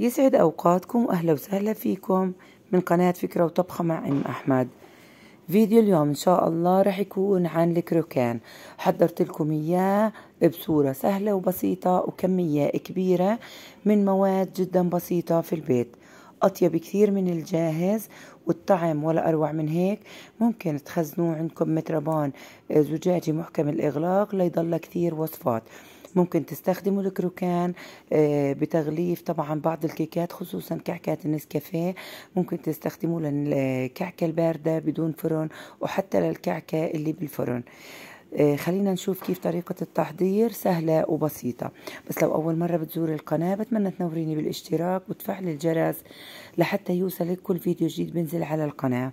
يسعد أوقاتكم وأهلا وسهلا فيكم من قناة فكرة وطبخة مع أم أحمد فيديو اليوم إن شاء الله رح يكون عن الكروكان حضرت لكم إياه بصورة سهلة وبسيطة وكمية كبيرة من مواد جدا بسيطة في البيت أطيب كثير من الجاهز والطعم ولا أروع من هيك ممكن تخزنوه عندكم متربان آه، زجاجي محكم الإغلاق ليضل كثير وصفات ممكن تستخدموا الكروكان آه، بتغليف طبعا بعض الكيكات خصوصا كعكة النسكافيه ممكن تستخدموا للكعكة آه، الباردة بدون فرن وحتى للكعكة اللي بالفرن آه، خلينا نشوف كيف طريقة التحضير سهلة وبسيطة بس لو أول مرة بتزور القناة بتمنى تنوريني بالاشتراك وتفعل الجرس لحتى يوصلك كل فيديو جديد بنزل على القناة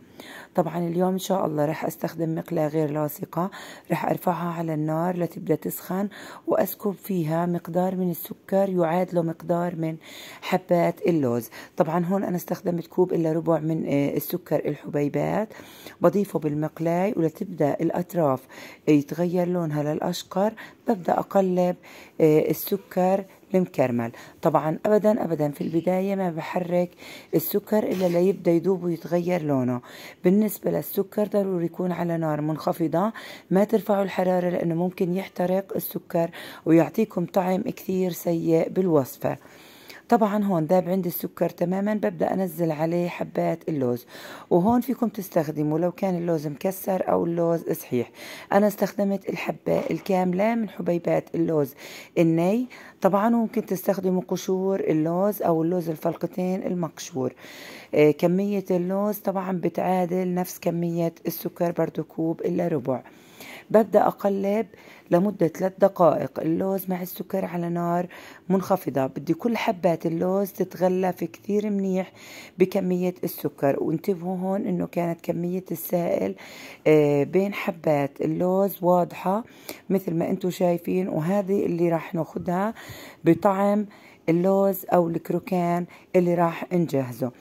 طبعا اليوم إن شاء الله رح أستخدم مقلاة غير لاصقة رح أرفعها على النار لتبدأ تسخن وأسكب فيها مقدار من السكر يعادله مقدار من حبات اللوز طبعا هون أنا استخدمت كوب إلا ربع من آه، السكر الحبيبات بضيفه بالمقلاة ولتبدأ الأطراف يتغير لونها للأشقر ببدأ أقلب آه، السكر المكرمل طبعا ابدا ابدا في البداية ما بحرك السكر الا ليبدأ يذوب ويتغير لونه بالنسبة للسكر ضروري يكون على نار منخفضة ما ترفعوا الحرارة لانه ممكن يحترق السكر ويعطيكم طعم كثير سيء بالوصفة طبعا هون داب عندي السكر تماما ببدأ أنزل عليه حبات اللوز وهون فيكم تستخدموا لو كان اللوز مكسر أو اللوز صحيح أنا استخدمت الحبة الكاملة من حبيبات اللوز الني طبعا ممكن تستخدموا قشور اللوز أو اللوز الفلقتين المقشور آه، كمية اللوز طبعا بتعادل نفس كمية السكر برضو كوب إلا ربع ببدأ أقلب لمدة ثلاث دقائق اللوز مع السكر على نار منخفضة بدي كل حبات اللوز تتغلف كثير منيح بكمية السكر وانتبهوا هون انه كانت كمية السائل آه، بين حبات اللوز واضحة مثل ما انتم شايفين وهذه اللي راح ناخذها بطعم اللوز او الكروكان اللي راح نجهزه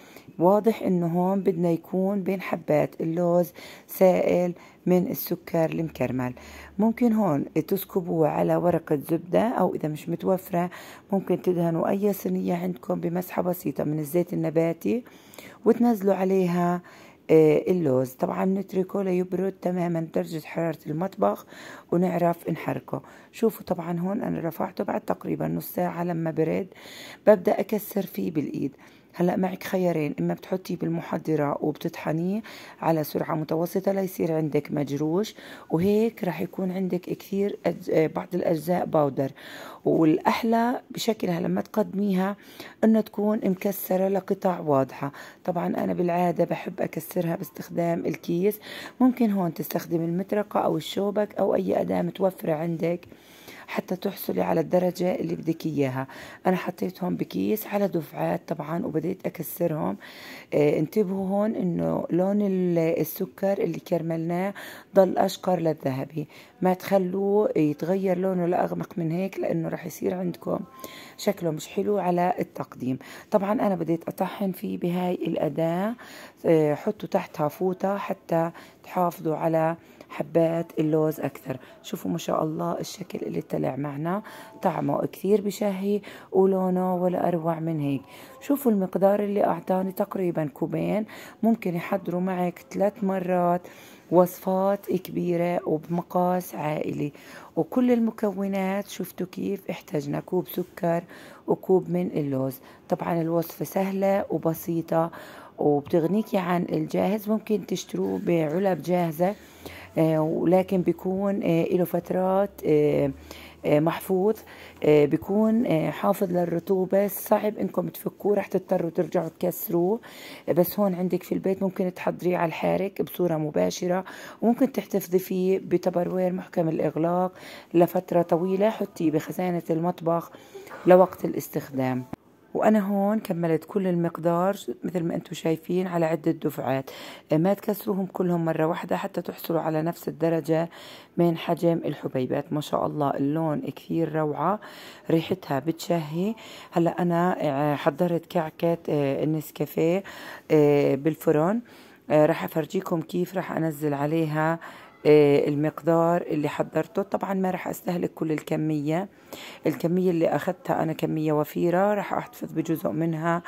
واضح انه هون بدنا يكون بين حبات اللوز سائل من السكر المكرمل ممكن هون تسكبوه على ورقة زبدة أو إذا مش متوفرة ممكن تدهنوا أي صينية عندكم بمسحة بسيطة من الزيت النباتي وتنزلوا عليها آه، اللوز طبعا نتركه ليبرد تماما درجة حرارة المطبخ ونعرف نحركه شوفوا طبعا هون أنا رفعته بعد تقريبا نص ساعة لما برد ببدأ أكسر فيه بالإيد هلا معك خيارين اما بتحطيه بالمحضره وبتطحنيه على سرعه متوسطه ليصير عندك مجروش وهيك راح يكون عندك كثير آه، بعض الاجزاء باودر والاحلى بشكلها لما تقدميها انه تكون مكسره لقطع واضحه طبعا انا بالعاده بحب اكسرها باستخدام الكيس ممكن هون تستخدم المطرقه او الشوبك او اي اداه متوفره عندك حتى تحصلي على الدرجة اللي بدك إياها أنا حطيتهم بكيس على دفعات طبعا وبديت أكسرهم آه انتبهوا هون إنه لون السكر اللي كرملناه ضل أشقر للذهبي ما تخلوه يتغير لونه لأغمق من هيك لأنه رح يصير عندكم شكله مش حلو على التقديم طبعا أنا بديت أطحن فيه بهاي الأداة آه حطوا تحتها فوطة حتى تحافظوا على حبات اللوز أكثر شوفوا ما شاء الله الشكل اللي طلع معنا طعمه كثير بشهي ولونه ولا أروع من هيك شوفوا المقدار اللي أعطاني تقريبا كوبين ممكن يحضروا معك ثلاث مرات وصفات كبيرة وبمقاس عائلي وكل المكونات شفتوا كيف احتاجنا كوب سكر وكوب من اللوز طبعا الوصفة سهلة وبسيطة وبتغنيكي عن الجاهز ممكن تشتروه بعلب جاهزة آه، ولكن بيكون آه، له فترات آه، محفوظ بيكون حافظ للرطوبة صعب انكم تفكوه رح تضطروا ترجعوا تكسروه بس هون عندك في البيت ممكن تحضريه على الحارك بصورة مباشرة وممكن تحتفظي فيه بتبروير محكم الإغلاق لفترة طويلة حطيه بخزانة المطبخ لوقت الاستخدام وأنا هون كملت كل المقدار مثل ما أنتم شايفين على عدة دفعات آه، ما تكسروهم كلهم مرة واحدة حتى تحصلوا على نفس الدرجة من حجم الحبيبات ما شاء الله اللون كثير روعة ريحتها بتشهي هلأ أنا آه، حضرت كعكة آه، النسكافيه بالفرن رح أفرجيكم كيف رح أنزل عليها آه، المقدار اللي حضرته طبعا ما راح استهلك كل الكمية الكمية اللي اخذتها انا كمية وفيرة راح احتفظ بجزء منها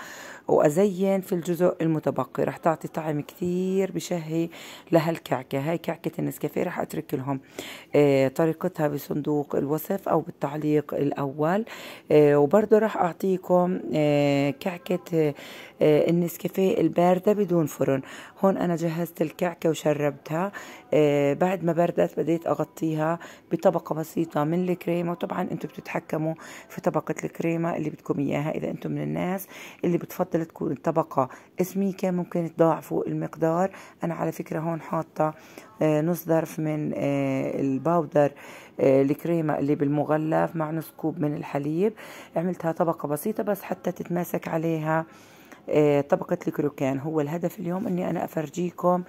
وازين في الجزء المتبقي راح تعطي طعم كثير بشهي لهالكعكة هاي كعكة النسكافيه راح اترك لهم آه، طريقتها بصندوق الوصف او بالتعليق الاول آه، وبرضه راح اعطيكم كعكة النسكافيه الباردة بدون فرن هون انا جهزت الكعكة وشربتها بعد ما بردت بديت أغطيها بطبقة بسيطة من الكريمة وطبعا أنتم بتتحكموا في طبقة الكريمة اللي بدكم إياها إذا أنتم من الناس اللي بتفضل تكون الطبقة سميكة ممكن تضاعفوا المقدار أنا على فكرة هون حاطة آه، نص ظرف من آه، الباودر آه، الكريمة اللي بالمغلف مع نص كوب من الحليب عملتها طبقة بسيطة بس حتى تتماسك عليها آه، طبقة الكروكان هو الهدف اليوم أني أنا أفرجيكم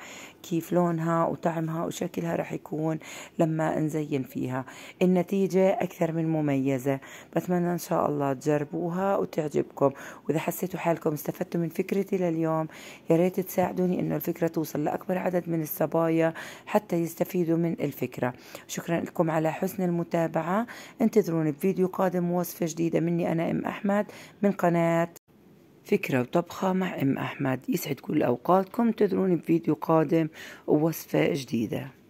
كيف لونها وطعمها وشكلها رح يكون لما نزين فيها النتيجة أكثر من مميزة بتمنى إن شاء الله تجربوها وتعجبكم وإذا حسيتوا حالكم استفدتوا من فكرتي لليوم يا ريت تساعدوني إنه الفكرة توصل لأكبر عدد من الصبايا حتى يستفيدوا من الفكرة شكرا لكم على حسن المتابعة انتظروني بفيديو قادم وصفة جديدة مني أنا أم أحمد من قناة فكرة وطبخة مع أم أحمد يسعد كل أوقاتكم تدروني بفيديو قادم ووصفة جديدة